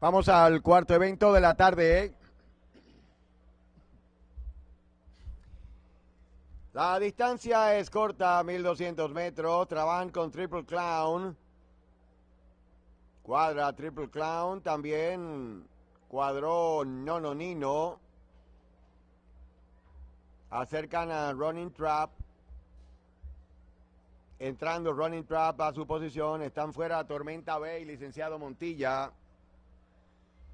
Vamos al cuarto evento de la tarde. ¿eh? La distancia es corta, 1200 metros. Trabajan con Triple Clown. Cuadra Triple Clown. También cuadró Nono Nino. Acercan a Running Trap. Entrando Running Trap a su posición. Están fuera Tormenta y licenciado Montilla.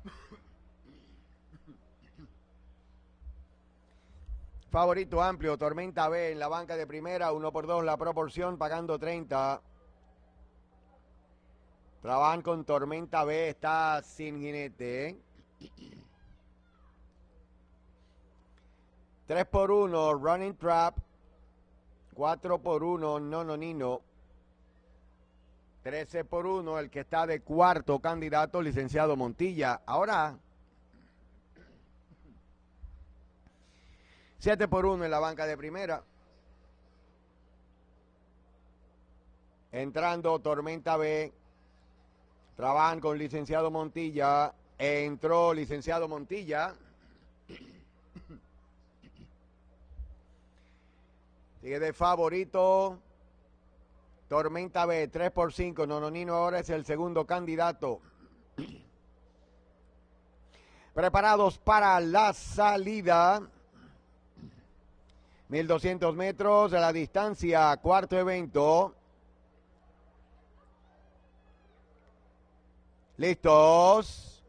Favorito amplio, Tormenta B en la banca de primera, 1 por 2 la proporción, pagando 30. Trabajan con Tormenta B, está sin jinete. 3 ¿eh? por 1, Running Trap. 4 por 1, Nono Nino. 13 por 1, el que está de cuarto candidato, licenciado Montilla. Ahora, 7 por 1 en la banca de primera. Entrando Tormenta B. Trabajan con licenciado Montilla. Entró licenciado Montilla. Sigue de favorito. Tormenta B, 3 por 5. Nononino ahora es el segundo candidato. Preparados para la salida. 1200 metros de la distancia, cuarto evento. ¿Listos?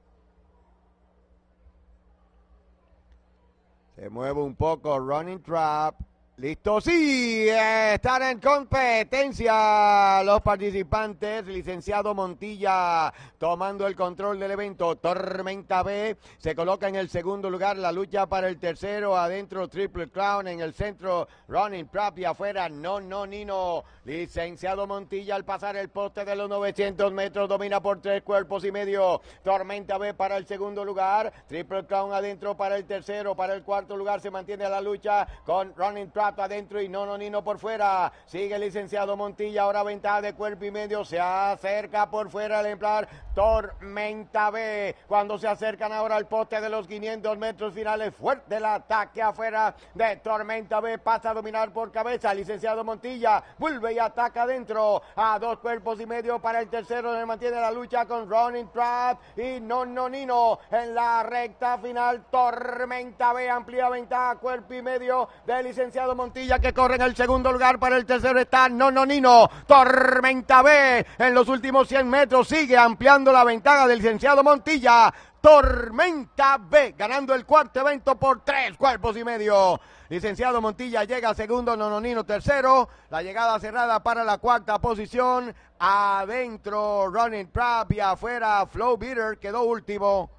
Se mueve un poco Running Trap. Listo, sí, están en competencia los participantes. Licenciado Montilla tomando el control del evento. Tormenta B se coloca en el segundo lugar. La lucha para el tercero. Adentro, Triple Crown en el centro. Running Trap y afuera. No, no, Nino. Licenciado Montilla al pasar el poste de los 900 metros. Domina por tres cuerpos y medio. Tormenta B para el segundo lugar. Triple Crown adentro para el tercero. Para el cuarto lugar se mantiene la lucha con Running Trap adentro y no, no, ni por fuera. Sigue licenciado Montilla, ahora ventaja de cuerpo y medio. Se acerca por fuera el ejemplar Tormenta B. Cuando se acercan ahora al poste de los 500 metros finales, fuerte el ataque afuera de Tormenta B. Pasa a dominar por cabeza, licenciado Montilla. Vuelve y ataca adentro a dos cuerpos y medio para el tercero. Se mantiene la lucha con running Trap y no, no, En la recta final, Tormenta B amplia ventaja cuerpo y medio de licenciado Montilla que corre en el segundo lugar. Para el tercero está Nononino. Tormenta B en los últimos 100 metros. Sigue ampliando la ventaja del licenciado Montilla. Tormenta B, ganando el cuarto evento por tres cuerpos y medio. Licenciado Montilla llega segundo, Nononino tercero. La llegada cerrada para la cuarta posición. Adentro, Running propia y afuera, Flow Beater quedó último.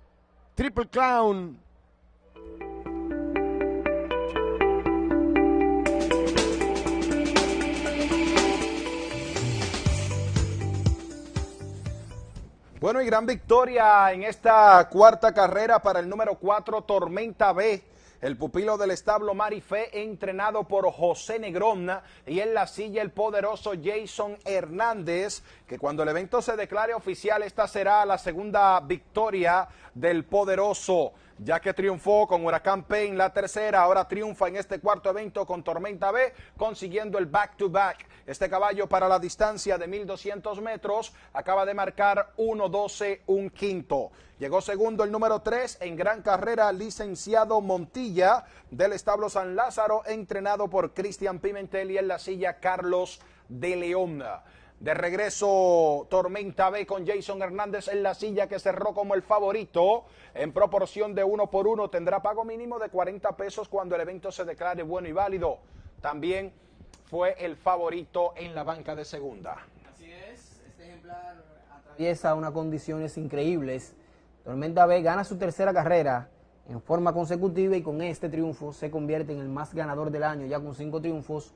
Triple Clown. Bueno, y gran victoria en esta cuarta carrera para el número 4 Tormenta B. El pupilo del establo Marifé, entrenado por José Negrona, y en la silla el poderoso Jason Hernández, que cuando el evento se declare oficial, esta será la segunda victoria del poderoso ya que triunfó con Huracán Payne la tercera, ahora triunfa en este cuarto evento con Tormenta B, consiguiendo el back-to-back. Este caballo para la distancia de 1200 metros acaba de marcar 12 un quinto. Llegó segundo el número 3 en gran carrera, licenciado Montilla, del establo San Lázaro, entrenado por Cristian Pimentel y en la silla Carlos de León. De regreso, Tormenta B con Jason Hernández en la silla que cerró como el favorito. En proporción de uno por uno tendrá pago mínimo de 40 pesos cuando el evento se declare bueno y válido. También fue el favorito en la banca de segunda. Así es, este ejemplar atraviesa unas condiciones increíbles. Tormenta B gana su tercera carrera en forma consecutiva y con este triunfo se convierte en el más ganador del año, ya con cinco triunfos.